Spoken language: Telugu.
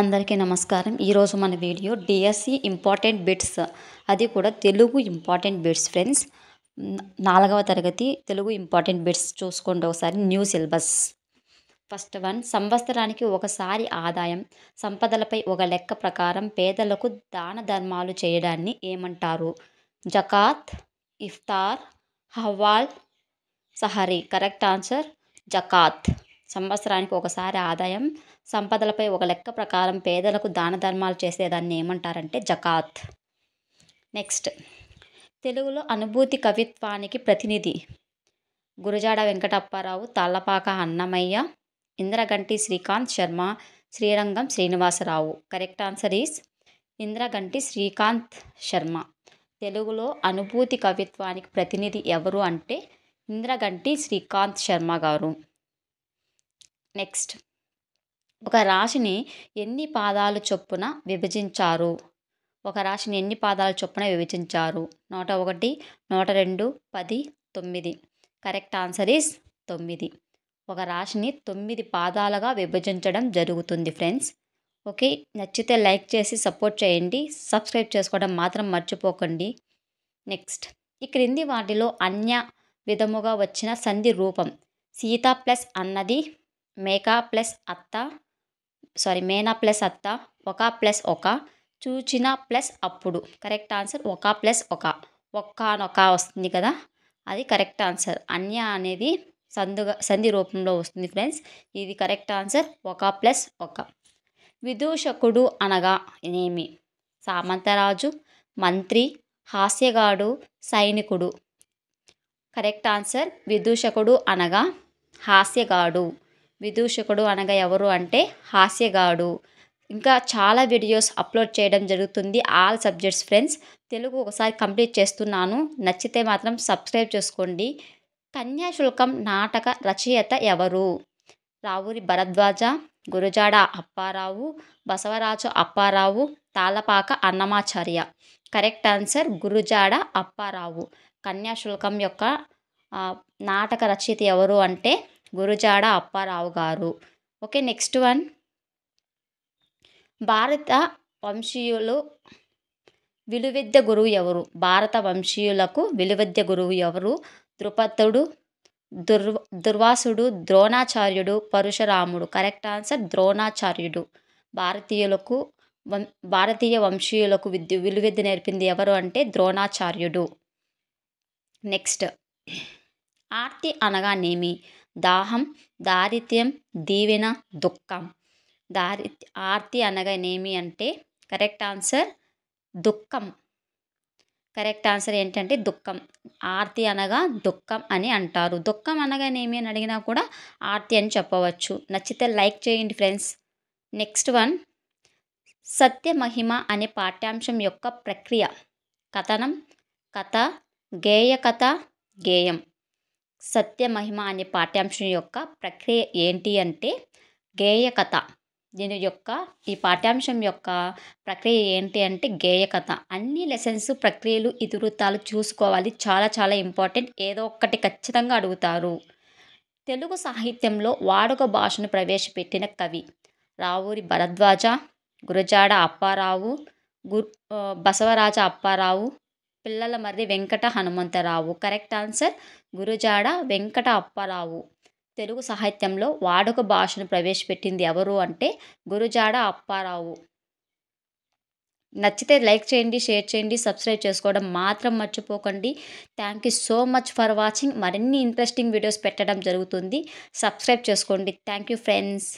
అందరికీ నమస్కారం ఈరోజు మన వీడియో డిఎస్సి ఇంపార్టెంట్ బిట్స్ అది కూడా తెలుగు ఇంపార్టెంట్ బిట్స్ ఫ్రెండ్స్ నాలుగవ తరగతి తెలుగు ఇంపార్టెంట్ బిట్స్ చూసుకోండి ఒకసారి న్యూ సిలబస్ ఫస్ట్ వన్ సంవత్సరానికి ఒకసారి ఆదాయం సంపదలపై ఒక లెక్క ప్రకారం పేదలకు దాన ధర్మాలు చేయడాన్ని ఏమంటారు జకాత్ ఇఫ్తార్ హవాల్ సహరీ కరెక్ట్ ఆన్సర్ జకాత్ సంవత్సరానికి ఒకసారి ఆదాయం సంపదలపై ఒక లెక్క ప్రకారం పేదలకు దాన ధర్మాలు చేసేదాన్ని ఏమంటారంటే జకాత్ నెక్స్ట్ తెలుగులో అనుభూతి కవిత్వానికి ప్రతినిధి Gurajada Venkatapparao Tallapaka Annamayya Indraganti Srikanth Sharma Srirangam Srinivasarao correct answer is Indraganti Srikanth Sharma తెలుగులో అనుభూతి కవిత్వానికి ప్రతినిధి ఎవరు అంటే ఇంద్రగంటి శ్రీకాంత్ శర్మ గారు నెక్స్ట్ ఒక రాశిని ఎన్ని పాదాలు చొప్పున విభజించారు ఒక రాశిని ఎన్ని పాదాల చొప్పున విభజించారు నూట ఒకటి నూట రెండు పది తొమ్మిది కరెక్ట్ ఆన్సర్ ఈస్ తొమ్మిది ఒక రాశిని తొమ్మిది పాదాలుగా విభజించడం జరుగుతుంది ఫ్రెండ్స్ ఓకే నచ్చితే లైక్ చేసి సపోర్ట్ చేయండి సబ్స్క్రైబ్ చేసుకోవడం మాత్రం మర్చిపోకండి నెక్స్ట్ ఈ క్రింది వాటిలో అన్య విధముగా వచ్చిన సంధి రూపం సీత ప్లస్ అన్నది మేకా ప్లస్ అత్త సారీ మేనా ప్లస్ అత్త ఒక ప్లస్ ఒక చూచిన ప్లస్ అప్పుడు కరెక్ట్ ఆన్సర్ ఒక ప్లస్ ఒక ఒక్క అనొక వస్తుంది కదా అది కరెక్ట్ ఆన్సర్ అన్య అనేది సందుగా సంధి రూపంలో వస్తుంది ఫ్రెండ్స్ ఇది కరెక్ట్ ఆన్సర్ ఒక ప్లస్ ఒక విదూషకుడు అనగా ఏమి సామంతరాజు మంత్రి హాస్యగాడు సైనికుడు కరెక్ట్ ఆన్సర్ విదూషకుడు అనగా హాస్యగాడు విదూషకుడు అనగా ఎవరు అంటే హాస్యగాడు ఇంకా చాలా వీడియోస్ అప్లోడ్ చేయడం జరుగుతుంది ఆల్ సబ్జెక్ట్స్ ఫ్రెండ్స్ తెలుగు ఒకసారి కంప్లీట్ చేస్తున్నాను నచ్చితే మాత్రం సబ్స్క్రైబ్ చేసుకోండి కన్యాశుల్కం నాటక రచయిత ఎవరు రావూరి భరద్వాజ గురుజాడ అప్పారావు బసవరాజు అప్పారావు తాళపాక అన్నమాచార్య కరెక్ట్ ఆన్సర్ గురుజాడ అప్పారావు కన్యాశుల్కం యొక్క నాటక రచయిత ఎవరు అంటే గురుజాడ అప్పారావు గారు ఓకే నెక్స్ట్ వన్ భారత వంశీయులు విలువిద్య గురువు ఎవరు భారత వంశీయులకు విలువిద్య గురువు ఎవరు ద్రుపదుడు దుర్ దుర్వాసుడు ద్రోణాచార్యుడు పరశురాముడు కరెక్ట్ ఆన్సర్ ద్రోణాచార్యుడు భారతీయులకు భారతీయ వంశీయులకు విద్య విలువిద్య నేర్పింది ఎవరు అంటే ద్రోణాచార్యుడు నెక్స్ట్ ఆర్తి అనగానేమి దాహం దారిద్ర్యం దీవెన దుఃఖం దారి ఆర్తి అనగానేమి అంటే కరెక్ట్ ఆన్సర్ దుఃఖం కరెక్ట్ ఆన్సర్ ఏంటంటే దుఃఖం ఆర్తి అనగా దుఃఖం అని అంటారు దుఃఖం అనగానేమి అని అడిగినా కూడా ఆర్తి అని చెప్పవచ్చు నచ్చితే లైక్ చేయండి ఫ్రెండ్స్ నెక్స్ట్ వన్ సత్య మహిమ అనే పాఠ్యాంశం యొక్క ప్రక్రియ కథనం కథ గేయ కథ గేయం సత్య మహిమ అనే పాఠ్యాంశం యొక్క ప్రక్రియ ఏంటి అంటే గేయ కథ దీని యొక్క ఈ పాఠ్యాంశం యొక్క ప్రక్రియ ఏంటి అంటే గేయ కథ అన్ని లెసన్స్ ప్రక్రియలు ఇతివృత్తాలు చూసుకోవాలి చాలా చాలా ఇంపార్టెంట్ ఏదో ఒక్కటి ఖచ్చితంగా అడుగుతారు తెలుగు సాహిత్యంలో వాడుక భాషను ప్రవేశపెట్టిన కవి రావూరి భరద్వాజ గురజాడ అప్పారావు గు బసవరాజ అప్పారావు పిల్లల మర్రి వెంకట హనుమంతరావు కరెక్ట్ ఆన్సర్ గురుజాడ వెంకట అప్పారావు తెలుగు సాహిత్యంలో వాడుక భాషను ప్రవేశపెట్టింది ఎవరు అంటే గురుజాడ అప్పారావు నచ్చితే లైక్ చేయండి షేర్ చేయండి సబ్స్క్రైబ్ చేసుకోవడం మాత్రం మర్చిపోకండి thank you so much for watching మరిన్ని ఇంట్రెస్టింగ్ వీడియోస్ పెట్టడం జరుగుతుంది సబ్స్క్రైబ్ చేసుకోండి థ్యాంక్ యూ ఫ్రెండ్స్